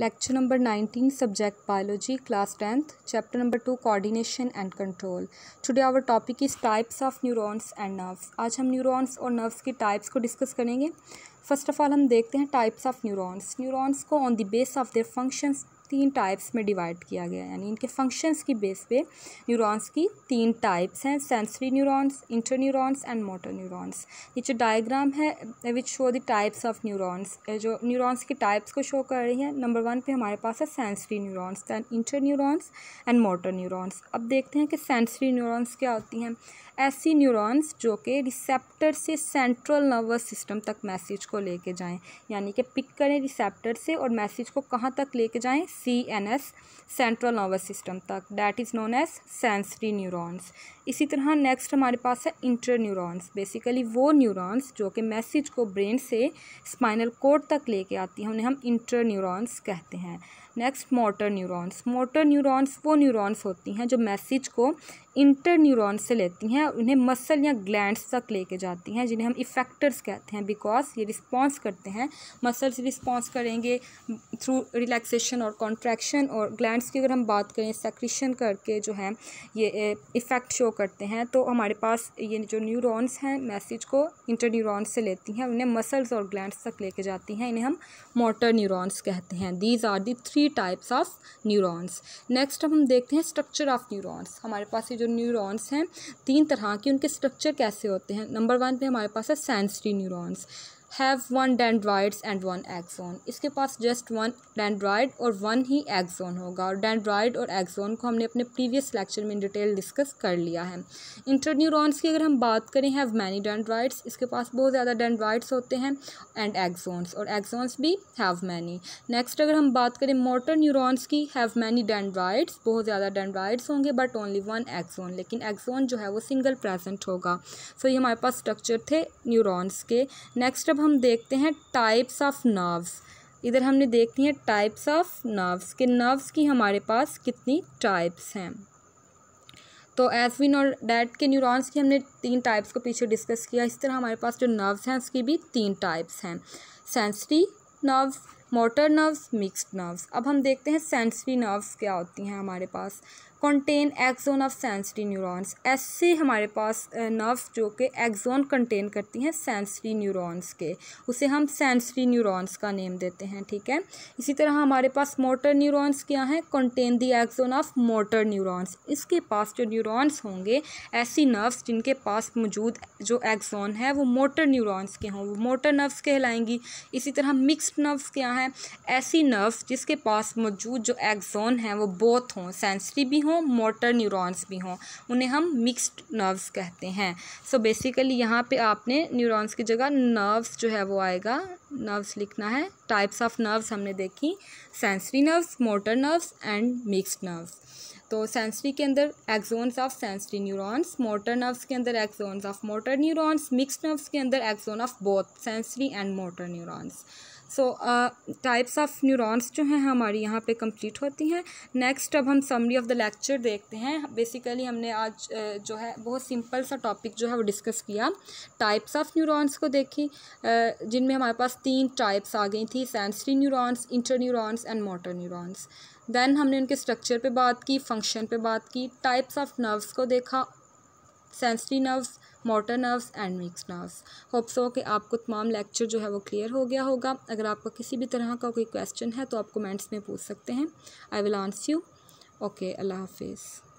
lecture number nineteen subject biology class tenth chapter number two coordination and control today our topic is types of neurons and nerves आज हम neurons और nerves के types को discuss करेंगे first of all हम देखते हैं types of neurons neurons को on the base of their functions तीन टाइप्स में डिवाइड किया गया है यानी इनके फंक्शंस की बेस पे न्यूरॉन्स की तीन टाइप्स हैं sensory neurons inter neurons and motor neurons ये जो डायग्राम है which show the types of neurons जो न्यूरॉन्स के टाइप्स को शो कर रही है नंबर वन पे हमारे पास है sensory neurons than inter neurons and motor neurons अब देखते हैं कि सेंसरी न्यूरॉन्स क्या होती हैं ऐसी न्यूरॉन्स जो कि रिसेप्टर से सेंट्रल नर्वस सिस्टम तक मैसेज को लेके जाएं यानी कि पिक करें रिसेप्टर से और मैसेज को कहाँ तक लेके जाएं CNS central nervous system that is known as sensory neurons इसी तरह नेक्स्ट हमारे पास है इंटर न्यूरॉन्स बेसिकली वो न्यूरॉन्स जो कि मैसेज को ब्रेन से स्पाइनल कोड तक लेके आती हैं उन्हें हम इंटर न्यूरॉन्स कहते हैं next motor neurons motor neurons वो न्यूरॉन्स होती हैं जो मैसेज को इंटर न्यूरॉन से लेती हैं और उन्हें मसल या ग्लैंड्स तक लेके जाती हैं जिन्हें हम इफेक्टर्स कहते हैं बिकॉज ये रिस्पॉन्स करते हैं मसल्स रिस्पॉन्स करेंगे थ्रू रिलैक्सेशन और कॉन्ट्रैक्शन और ग्लैंड्स की अगर हम बात करें सेक्रीशन करके जो है ये इफेक्ट शो करते हैं तो हमारे पास ये जो न्यूरॉन्स हैं मैसेज को इंटर न्यूरॉन्स से लेती हैं उन्हें मसल्स और ग्लैंड्स तक लेके जाती हैं इन्हें हम मोटर न्यूरॉन्स कहते हैं these are the three types of neurons next अब हम देखते हैं स्ट्रक्चर ऑफ न्यूरॉन्स हमारे पास ये जो न्यूरॉन्स हैं तीन तरह के उनके स्ट्रक्चर कैसे होते हैं नंबर वन पर हमारे पास है sensory neurons have one dendrites and one axon इसके पास जस्ट वन डेंड्राइड और वन ही एक्सोन होगा और डेंड्राइड और एक्सोन को हमने अपने प्रीवियस लेक्चर में डिटेल डिस्कस कर लिया है इंटरन्यूरॉन्स की अगर हम बात करें हैव मैनी डेंड्राइड्स इसके पास बहुत ज़्यादा डेंड्राइड्स होते हैं एंड एक्सोन्स और एक्सोन्स भी हैव मैनी नेक्स्ट अगर हम बात करें मोटर न्यूरोन्स की हैव मैनी डेंड्राइड्स बहुत ज़्यादा डेंड्राइड्स होंगे बट ओनली वन एक्सोन लेकिन एक्सोन जो है वो सिंगल प्रेजेंट होगा सो so, ये हमारे पास स्ट्रक्चर थे न्यूरोन्स के नेक्स्ट अब हम देखते हैं टाइप्स ऑफ नर्व्स इधर हमने देखती हैं टाइप्स ऑफ नर्व्स के नर्व्स की हमारे पास कितनी टाइप्स हैं तो एसविन और डैट के न्यूरॉन्स की हमने तीन टाइप्स को पीछे डिस्कस किया इस तरह हमारे पास जो नर्व्स हैं उसकी भी तीन टाइप्स हैं sensory nerves motor nerves mixed nerves अब हम देखते हैं सेंसरी नर्व्स क्या होती हैं हमारे पास contain axon of sensory neurons ऐसे हमारे पास नर्व्स जो कि एक्जोन कंटेन करती हैं सेंसरी न्यूरॉन्स के उसे हम सेंसरी न्यूरॉन्स का नेम देते हैं ठीक है इसी तरह हमारे पास मोटर न्यूरॉन्स क्या हैं contain the axon of motor neurons इसके पास जो न्यूरॉन्स होंगे ऐसी नर्व्स जिनके पास मौजूद जो एक्जोन है वो मोटर न्यूरॉन्स के हों वो मोटर नर्व्स कहलाएंगी इसी तरह मिक्सड नर्व्स क्या हैं है ऐसी नर्व जिसके पास मौजूद जो एक्सोन हैं वो बोथ हों सेंसरी भी हों मोटर न्यूरॉन्स भी हों उन्हें हम मिक्स्ड नर्व्स कहते हैं सो बेसिकली यहाँ पे आपने न्यूरॉन्स की जगह नर्व्स जो है वो आएगा नर्व्स लिखना है टाइप्स ऑफ नर्व्स हमने देखी sensory nerves motor nerves and mixed nerves तो सेंसरी के अंदर axons of sensory neurons motor nerves के अंदर axons of motor neurons mix nerves के अंदर axon of both sensory and motor neurons so types of neurons जो हैं हमारी यहाँ पे कंप्लीट होती हैं नेक्स्ट अब हम समरी ऑफ़ द लेक्चर देखते हैं बेसिकली हमने आज uh, जो है बहुत सिंपल सा टॉपिक जो है वो डिस्कस किया टाइप्स ऑफ न्यूरॉन्स को देखी uh, जिनमें हमारे पास तीन टाइप्स आ गई थी sensory neurons inter neurons and motor neurons then हमने उनके स्ट्रक्चर पे बात की फंक्शन पे बात की टाइप्स ऑफ नर्व्स को देखा sensory nerves motor nerves and mix nerves hopes हो कि आपको तमाम लेक्चर जो है वो क्लियर हो गया होगा अगर आपका किसी भी तरह का कोई क्वेश्चन है तो आप कमेंट्स में पूछ सकते हैं I will answer you okay अल्लाह हाफिज़